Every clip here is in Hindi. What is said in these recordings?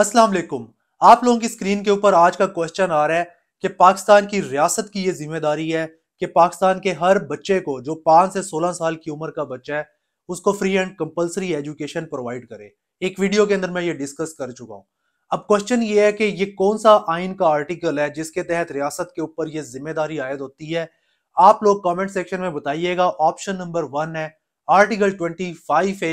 अस्सलाम वालेकुम आप लोगों की स्क्रीन के ऊपर आज का क्वेश्चन आ रहा है कि पाकिस्तान की रियासत की ये जिम्मेदारी है कि पाकिस्तान के हर बच्चे को जो पांच से सोलह साल की उम्र का बच्चा है उसको free and compulsory education provide करे एक वीडियो के अंदर मैं ये डिस्कस कर चुका हूँ अब क्वेश्चन ये है कि ये कौन सा आइन का आर्टिकल है जिसके तहत रियासत के ऊपर ये जिम्मेदारी आयद होती है आप लोग कॉमेंट सेक्शन में बताइएगा ऑप्शन नंबर वन है article twenty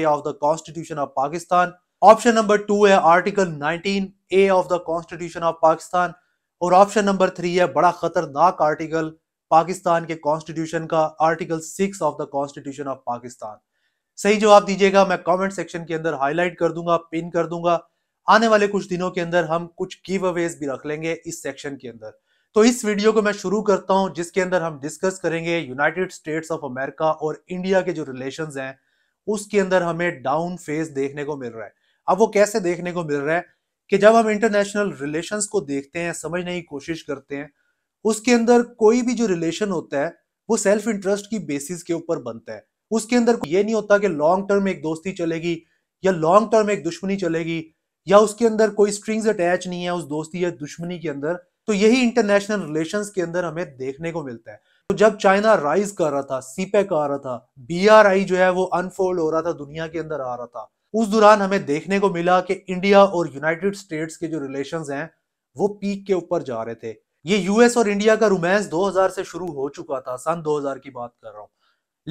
A of the constitution of Pakistan option number two है article 19 A of the constitution of Pakistan और ऑप्शन नंबर थ्री है बड़ा खतरनाक आर्टिकल पाकिस्तान के कॉन्स्टिट्यूशन का article six of the constitution of Pakistan सही जवाब दीजिएगा मैं कमेंट सेक्शन के अंदर हाईलाइट कर दूंगा पिन कर दूंगा आने वाले कुछ दिनों के अंदर हम कुछ गिव अवेज भी रख लेंगे इस सेक्शन के अंदर तो इस वीडियो को मैं शुरू करता हूं जिसके अंदर हम डिस्कस करेंगे यूनाइटेड स्टेट्स ऑफ अमेरिका और इंडिया के जो रिलेशन हैं उसके अंदर हमें डाउन फेज देखने को मिल रहा है अब वो कैसे देखने को मिल रहा है कि जब हम इंटरनेशनल रिलेशन को देखते हैं समझने की कोशिश करते हैं उसके अंदर कोई भी जो रिलेशन होता है वो सेल्फ इंटरेस्ट की बेसिस के ऊपर बनता है उसके अंदर ये नहीं होता कि लॉन्ग टर्म एक दोस्ती चलेगी या लॉन्ग टर्म एक दुश्मनी चलेगी या उसके अंदर कोई स्ट्रिंग्स अटैच नहीं है उस दोस्ती या दुश्मनी के अंदर तो यही इंटरनेशनल रिलेशंस के अंदर हमें देखने को मिलता है तो जब चाइना राइज कर रहा था सीपेक e आ रहा था बीआरआई जो है वो अनफोल्ड हो रहा था दुनिया के अंदर आ रहा था उस दौरान हमें देखने को मिला कि इंडिया और यूनाइटेड स्टेट्स के जो रिलेशंस हैं वो पीक के ऊपर जा रहे थे ये यूएस और इंडिया का रोमांस 2000 से शुरू हो चुका था सन 2000 की बात कर रहा हूँ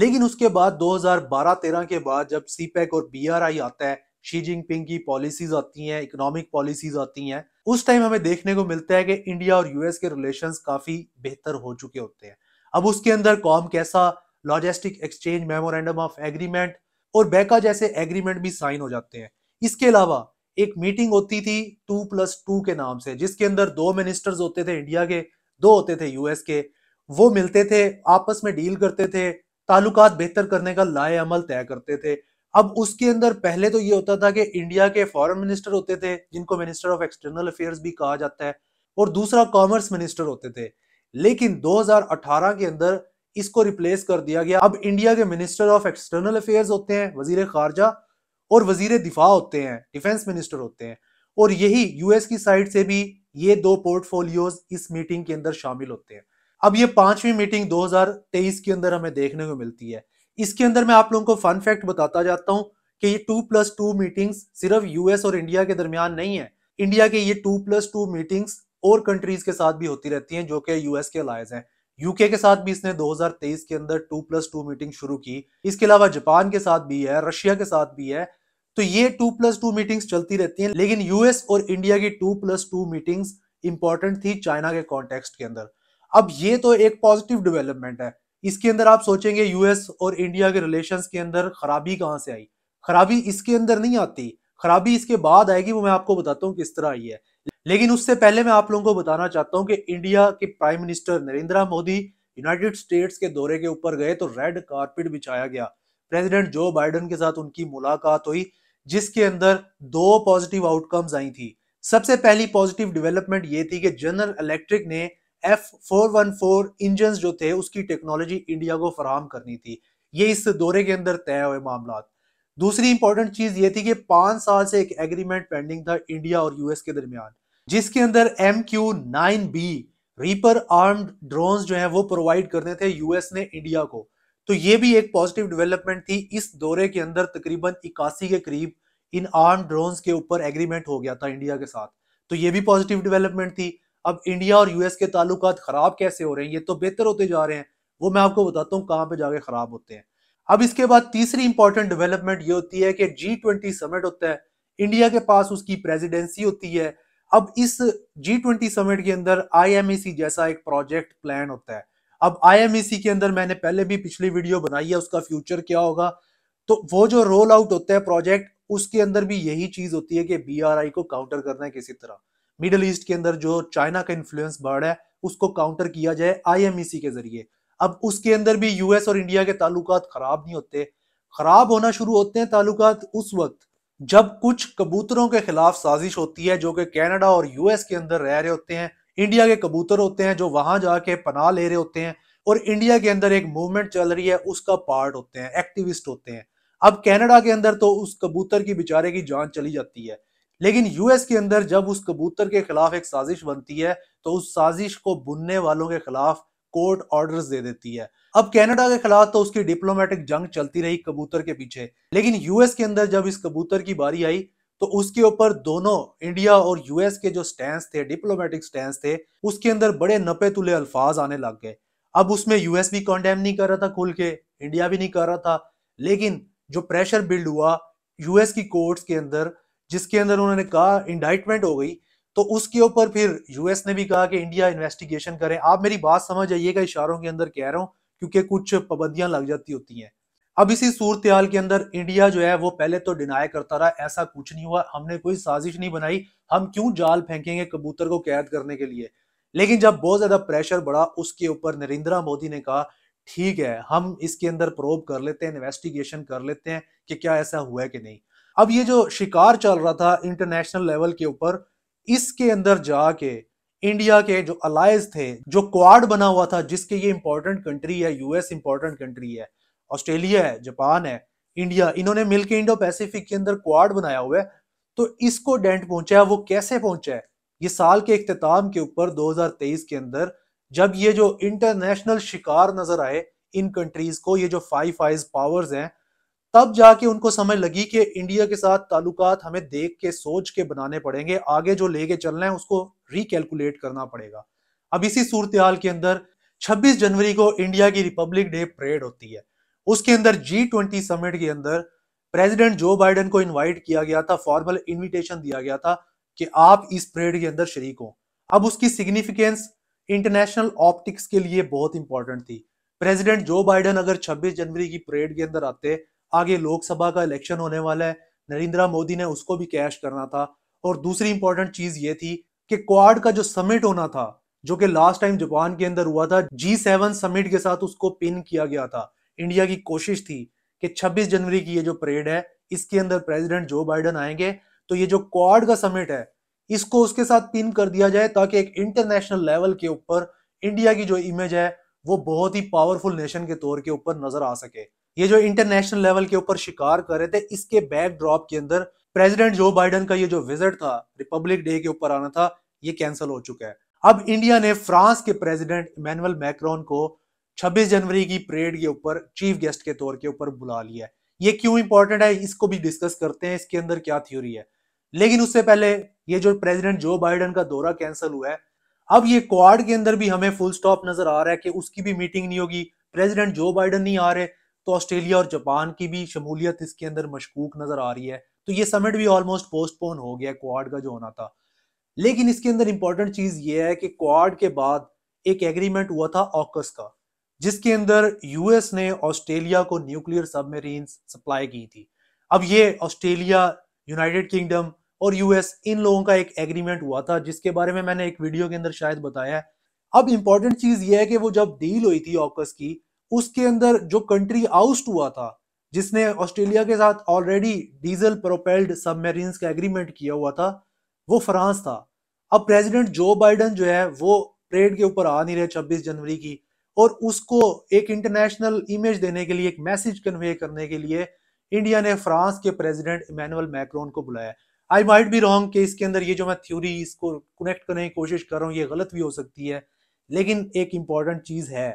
लेकिन उसके बाद 2012-13 के बाद जब सीपैक e और बीआरआई आता है शी जिनपिंग की पॉलिसीज आती हैं इकोनॉमिक पॉलिसीज आती हैं उस टाइम हमें देखने को मिलता है कि इंडिया और यूएस के रिलेशंस काफी बेहतर हो चुके होते हैं अब उसके अंदर COMCASA logistic exchange memorandum of agreement और बैका जैसे एग्रीमेंट भी साइन हो जाते हैं इसके अलावा एक मीटिंग होती थी टू प्लस टू के नाम से जिसके अंदर दो मिनिस्टर्स होते थे इंडिया के दो होते थे यूएस के वो मिलते थे आपस में डील करते थे ताल्लुकात बेहतर करने का लाए अमल तय करते थे अब उसके अंदर पहले तो ये होता था कि इंडिया के फॉरेन मिनिस्टर होते थे जिनको मिनिस्टर ऑफ एक्सटर्नल अफेयर्स भी कहा जाता है और दूसरा कॉमर्स मिनिस्टर होते थे लेकिन 2018 के अंदर इसको रिप्लेस कर दिया गया अब इंडिया के मिनिस्टर ऑफ एक्सटर्नल अफेयर्स होते हैं वजीर खारजा और वजीर दिफा होते हैं डिफेंस मिनिस्टर होते हैं और यही यूएस की साइड से भी ये दो पोर्टफोलियोज इस मीटिंग के अंदर शामिल होते हैं अब ये पांचवी मीटिंग 2023 के अंदर हमें देखने को मिलती है इसके अंदर मैं आप लोगों को फन फैक्ट बताता जाता हूँ कि ये टू प्लस टू मीटिंग्स सिर्फ यूएस और इंडिया के दरमियान नहीं है इंडिया के ये टू प्लस टू मीटिंग्स और कंट्रीज के साथ भी होती रहती हैं जो कि यूएस के अलायज हैं यूके के साथ भी इसने 2023 के अंदर टू प्लस टू मीटिंग शुरू की इसके अलावा जापान के साथ भी है रशिया के साथ भी है तो ये टू प्लस टू मीटिंग्स चलती रहती हैं लेकिन यूएस और इंडिया की two plus two meetings important थी चाइना के कॉन्टेक्स्ट के अंदर अब ये तो एक पॉजिटिव डेवलपमेंट है इसके अंदर आप सोचेंगे यूएस और इंडिया के रिलेशन के अंदर खराबी कहाँ से आई खराबी इसके अंदर नहीं आती खराबी इसके बाद आएगी वो मैं आपको बताता हूँ किस तरह आई है लेकिन उससे पहले मैं आप लोगों को बताना चाहता हूं कि इंडिया के prime minister Narendra Modi United States के दौरे के ऊपर गए तो रेड कारपेट बिछाया गया प्रेसिडेंट जो बाइडन के साथ उनकी मुलाकात हुई जिसके अंदर दो पॉजिटिव आउटकम्स आई थी सबसे पहली पॉजिटिव डेवलपमेंट ये थी कि जनरल इलेक्ट्रिक ने F four one four engine जो थे उसकी टेक्नोलॉजी इंडिया को फराहम करनी थी ये इस दौरे के अंदर तय हुए मामला दूसरी इंपॉर्टेंट चीज ये थी कि पांच साल से एक एग्रीमेंट पेंडिंग था इंडिया और यूएस के दरमियान जिसके अंदर M Q nine B Reaper armed drone जो है वो प्रोवाइड करने थे यूएस ने इंडिया को तो ये भी एक पॉजिटिव डेवलपमेंट थी इस दौरे के अंदर तकरीबन इक्यासी के करीब इन आर्म ड्रोन के ऊपर एग्रीमेंट हो गया था इंडिया के साथ तो ये भी पॉजिटिव डेवलपमेंट थी अब इंडिया और यूएस के ताल्लुक खराब कैसे हो रहे हैं ये तो बेहतर होते जा रहे हैं वो मैं आपको बताता हूँ कहाँ पे जाके खराब होते हैं अब इसके बाद तीसरी इंपॉर्टेंट डेवलपमेंट ये होती है कि जी ट्वेंटी समिट होता है इंडिया के पास उसकी प्रेसिडेंसी होती है अब इस जी ट्वेंटी समिट के अंदर आईएमईसी e जैसा एक प्रोजेक्ट प्लान होता है अब आईएमईसी e के अंदर मैंने पहले भी पिछली वीडियो बनाई है उसका फ्यूचर क्या होगा तो वो जो रोल आउट होता है प्रोजेक्ट उसके अंदर भी यही चीज होती है कि बीआरआई को काउंटर करना है किसी तरह मिडल ईस्ट के अंदर जो चाइना का इन्फ्लुएंस बढ़ है उसको काउंटर किया जाए आईएमईसी e के जरिए अब उसके अंदर भी यूएस और इंडिया के ताल्लुकात खराब नहीं होते खराब होना शुरू होते हैं ताल्लुक उस वक्त जब कुछ कबूतरों के खिलाफ साजिश होती है जो कि कनाडा और यूएस के अंदर रह रहे होते हैं इंडिया के कबूतर होते हैं जो वहां जाके पनाह ले रहे होते हैं और इंडिया के अंदर एक मूवमेंट चल रही है उसका पार्ट होते हैं एक्टिविस्ट होते हैं अब कनाडा के अंदर तो उस कबूतर की बेचारे की जान चली जाती है लेकिन यूएस के अंदर जब उस कबूतर के खिलाफ एक साजिश बनती है तो उस साजिश को बुनने वालों के खिलाफ कोर्ट ऑर्डर्स दे देती है अब कनाडा के खिलाफ तो उसकी डिप्लोमेटिक जंग चलती रही कबूतर के पीछे लेकिन यूएस के अंदर जब इस कबूतर की बारी आई तो उसके ऊपर दोनों इंडिया और यूएस के जो स्टैंड थे डिप्लोमेटिक स्टैंड थे उसके अंदर बड़े नपे तुले अल्फाज आने लग गए अब उसमें यूएस भी कॉन्डेम नहीं कर रहा था खुल के इंडिया भी नहीं कर रहा था लेकिन जो प्रेशर बिल्ड हुआ यूएस की कोर्ट्स के अंदर जिसके अंदर उन्होंने कहा इंडाइटमेंट हो गई तो उसके ऊपर फिर यूएस ने भी कहा कि इंडिया इन्वेस्टिगेशन करें आप मेरी बात समझ आइएगा इशारों के अंदर कह रहा हूं क्योंकि कुछ पाबंदियां लग जाती होती हैं अब इसी सूरत हाल के अंदर इंडिया जो है वो पहले तो डिनाई करता रहा ऐसा कुछ नहीं हुआ हमने कोई साजिश नहीं बनाई हम क्यों जाल फेंकेंगे कबूतर को कैद करने के लिए लेकिन जब बहुत ज्यादा प्रेशर बढ़ा उसके ऊपर नरेंद्र मोदी ने कहा ठीक है हम इसके अंदर प्रोब कर लेते हैं इन्वेस्टिगेशन कर लेते हैं कि क्या ऐसा हुआ है कि नहीं अब ये जो शिकार चल रहा था इंटरनेशनल लेवल के ऊपर इसके अंदर जाके इंडिया के जो अलायज थे जो क्वाड बना हुआ था जिसके ये इंपॉर्टेंट कंट्री है यूएस इंपॉर्टेंट कंट्री है ऑस्ट्रेलिया है जापान है इंडिया इन्होंने मिलकर इंडो पैसिफिक के अंदर क्वाड बनाया हुआ है तो इसको डेंट पहुंचा है वो कैसे पहुंचा है ये साल के अख्ताम के ऊपर 2023 के अंदर जब ये जो इंटरनेशनल शिकार नजर आए इन कंट्रीज को ये जो फाइव फाइव पावर्स हैं तब जाके उनको समझ लगी कि इंडिया के साथ ताल्लुकात हमें देख के सोच के बनाने पड़ेंगे आगे जो लेके चलना है उसको रिकेलकुलेट करना पड़ेगा अब इसी सूरत हाल के अंदर 26 जनवरी को इंडिया की रिपब्लिक डे परेड होती है उसके अंदर जी ट्वेंटी समिट के अंदर प्रेसिडेंट जो बाइडेन को इनवाइट किया गया था फॉर्मल इनविटेशन दिया गया था कि आप इस परेड के अंदर शरीक हो अब उसकी सिग्निफिकेंस इंटरनेशनल ऑप्टिक्स के लिए बहुत इंपॉर्टेंट थी प्रेसिडेंट जो बाइडेन अगर 26 जनवरी की परेड के अंदर आते आगे लोकसभा का इलेक्शन होने वाला है नरेंद्र मोदी ने उसको भी कैश करना था और दूसरी इंपॉर्टेंट चीज ये थी कि क्वाड का जो समिट होना था जो कि लास्ट टाइम जापान के अंदर हुआ था जी सेवन समिट के साथ उसको पिन किया गया था इंडिया की कोशिश थी कि 26 जनवरी की ये जो परेड है इसके अंदर प्रेसिडेंट जो बाइडन आएंगे तो ये जो क्वाड का समिट है इसको उसके साथ पिन कर दिया जाए ताकि एक इंटरनेशनल लेवल के ऊपर इंडिया की जो इमेज है वो बहुत ही पावरफुल नेशन के तौर के ऊपर नजर आ सके ये जो इंटरनेशनल लेवल के ऊपर शिकार कर रहे थे इसके बैकड्रॉप के अंदर प्रेसिडेंट जो बाइडन का ये जो विजिट था रिपब्लिक डे के ऊपर आना था ये कैंसिल हो चुका है अब इंडिया ने फ्रांस के प्रेसिडेंट इमैनुअल मैक्रॉन को 26 जनवरी की परेड के ऊपर चीफ गेस्ट के तौर के ऊपर बुला लिया है ये क्यों इंपॉर्टेंट है इसको भी डिस्कस करते हैं इसके अंदर क्या थ्योरी है लेकिन उससे पहले ये जो प्रेसिडेंट जो बाइडन का दौरा कैंसिल हुआ है अब ये क्वाड के अंदर भी हमें फुल स्टॉप नजर आ रहा है कि उसकी भी मीटिंग नहीं होगी प्रेसिडेंट जो बाइडन नहीं आ रहे तो ऑस्ट्रेलिया और जापान की भी शमूलियत इसके अंदर मशकूक नजर आ रही है तो ये समिट भी ऑलमोस्ट पोस्टपोन हो गया क्वाड का जो होना था लेकिन इसके अंदर इंपॉर्टेंट चीज ये है कि क्वाड के बाद एक एग्रीमेंट हुआ था ऑकस का जिसके अंदर यूएस ने ऑस्ट्रेलिया को न्यूक्लियर सबमरीन सप्लाई की थी अब ये ऑस्ट्रेलिया यूनाइटेड किंगडम और यूएस इन लोगों का एक एग्रीमेंट हुआ था जिसके बारे में मैंने एक वीडियो के अंदर शायद बताया अब इंपॉर्टेंट चीज यह है कि वो जब डील हुई थी ऑकस की उसके अंदर जो कंट्री आउस्ट हुआ था जिसने ऑस्ट्रेलिया के साथ ऑलरेडी डीजल प्रोपेल्ड सबमरीन्स का एग्रीमेंट किया हुआ था वो फ्रांस था अब प्रेसिडेंट जो बाइडन जो है वो परेड के ऊपर आ नहीं रहे 26 जनवरी की और उसको एक इंटरनेशनल इमेज देने के लिए एक मैसेज कन्वे करने के लिए इंडिया ने फ्रांस के प्रेसिडेंट इमैनुअल मैक्रोन को बुलाया आई माइट बी रॉन्ग कि इसके अंदर ये जो मैं थ्योरी इसको कनेक्ट करने की कोशिश कर रहा हूँ ये गलत भी हो सकती है लेकिन एक इंपॉर्टेंट चीज़ है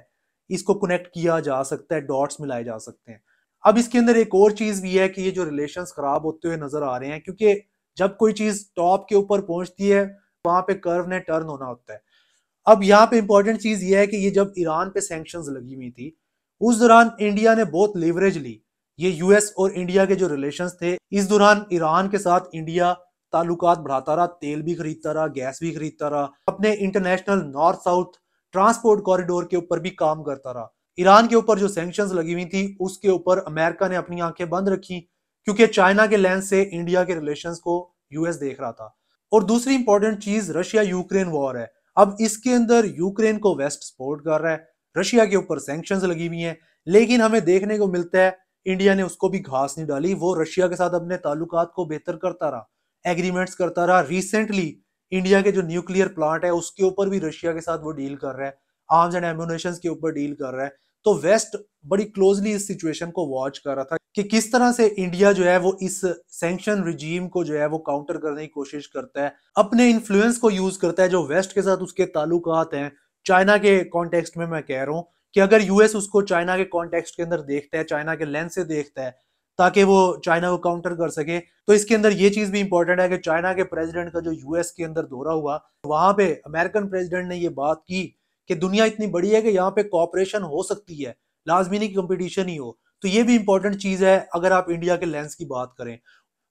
इसको कनेक्ट किया जा सकता है डॉट्स मिलाए जा सकते हैं अब इसके अंदर एक और चीज भी है कि ये जो रिलेशन खराब होते हुए नजर आ रहे हैं क्योंकि जब कोई चीज टॉप के ऊपर पहुंचती है वहां पे कर्व ने टर्न होना होता है अब यहाँ पे इंपॉर्टेंट चीज ये है कि ये जब ईरान पे सेंक्शन लगी हुई थी उस दौरान इंडिया ने बहुत लेवरेज ली ये यूएस और इंडिया के जो रिलेशन थे इस दौरान ईरान के साथ इंडिया ताल्लुकात बढ़ाता रहा तेल भी खरीदता रहा गैस भी खरीदता रहा अपने international north south transport corridor के ऊपर भी काम करता रहा ईरान के ऊपर जो सेंक्शन लगी हुई थी उसके ऊपर अमेरिका ने अपनी आंखें बंद रखी क्योंकि चाइना के लेंस से इंडिया के रिलेशन को यूएस देख रहा था और दूसरी इंपॉर्टेंट चीज रशिया यूक्रेन वॉर है अब इसके अंदर यूक्रेन को वेस्ट सपोर्ट कर रहा है रशिया के ऊपर सेंक्शन लगी हुई है लेकिन हमें देखने को मिलता है इंडिया ने उसको भी घास नहीं डाली वो रशिया के साथ अपने ताल्लुकात को बेहतर करता रहा एग्रीमेंट्स करता रहा रिसेंटली इंडिया के जो न्यूक्लियर प्लांट है उसके ऊपर भी रशिया के साथ वो डील कर रहा है आर्म्स एंड एम्यूनेशन के ऊपर डील कर रहा है तो वेस्ट बड़ी क्लोजली इस सिचुएशन को वॉच कर रहा था कि किस तरह से इंडिया जो है वो इस सेंक्शन रिजीम को जो है वो काउंटर करने की कोशिश करता है अपने इन्फ्लुएंस को यूज करता है जो वेस्ट के साथ उसके तालुकात हैं चाइना के कॉन्टेक्स्ट में मैं कह रहा हूँ कि अगर यूएस उसको चाइना के कॉन्टेक्स्ट के अंदर देखता है चाइना के लेंस से देखता है ताकि वो चाइना को काउंटर कर सके तो इसके अंदर ये चीज़ भी इंपॉर्टेंट है कि चाइना के प्रेसिडेंट का जो यूएस के अंदर दौरा हुआ वहां पे अमेरिकन प्रेसिडेंट ने ये बात की कि दुनिया इतनी बड़ी है कि यहाँ पे कॉपरेशन हो सकती है लाजमी नहीं कॉम्पिटिशन ही हो तो ये भी इंपॉर्टेंट चीज़ है अगर आप इंडिया के लेंस की बात करें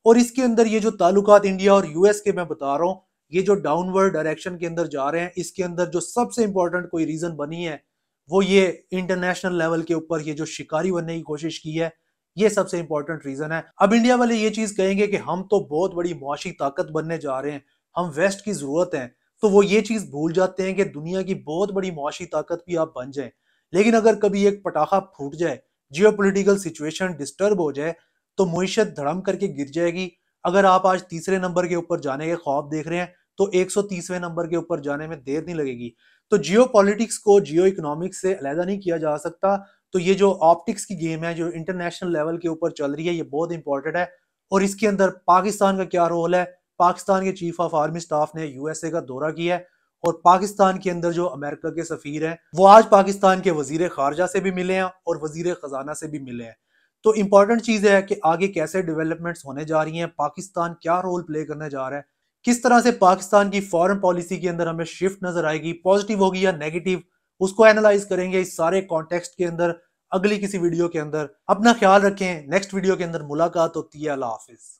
और इसके अंदर ये जो ताल्लुकात इंडिया और यूएस के मैं बता रहा हूँ ये जो डाउनवर्ड डायरेक्शन के अंदर जा रहे हैं इसके अंदर जो सबसे इंपॉर्टेंट कोई रीज़न बनी है वो ये इंटरनेशनल लेवल के ऊपर ये जो शिकारी बनने की कोशिश की है ये सबसे इंपॉर्टेंट रीजन है अब इंडिया वाले ये चीज कहेंगे कि हम तो बहुत बड़ी मुआशी ताकत बनने जा रहे हैं हम वेस्ट की जरूरत है तो वो ये चीज भूल जाते हैं कि दुनिया की बहुत बड़ी मुआशी ताकत भी आप बन जाए लेकिन अगर कभी एक पटाखा फूट जाए जियो सिचुएशन डिस्टर्ब हो जाए तो मीशत धड़म करके गिर जाएगी अगर आप आज तीसरे नंबर के ऊपर जाने के ख्वाब देख रहे हैं तो एक नंबर के ऊपर जाने में देर नहीं लगेगी तो जियो को जियो इकोनॉमिक्स से अलहदा नहीं किया जा सकता तो ये जो ऑप्टिक्स की गेम है जो इंटरनेशनल लेवल के ऊपर चल रही है ये बहुत इंपॉर्टेंट है और इसके अंदर पाकिस्तान का क्या रोल है पाकिस्तान के चीफ ऑफ आर्मी स्टाफ ने यूएसए का दौरा किया है और पाकिस्तान के अंदर जो अमेरिका के सफीर हैं वो आज पाकिस्तान के वजीर खारजा से भी मिले हैं और वजीर खजाना से भी मिले हैं तो इंपॉर्टेंट चीज़ है कि आगे कैसे डेवलपमेंट्स होने जा रही हैं पाकिस्तान क्या रोल प्ले करने जा रहा है किस तरह से पाकिस्तान की फॉरेन पॉलिसी के अंदर हमें शिफ्ट नजर आएगी पॉजिटिव होगी या नेगेटिव उसको एनालाइज करेंगे इस सारे कॉन्टेक्स्ट के अंदर अगली किसी वीडियो के अंदर अपना ख्याल रखें नेक्स्ट वीडियो के अंदर मुलाकात होती है अल्लाह हाफिज़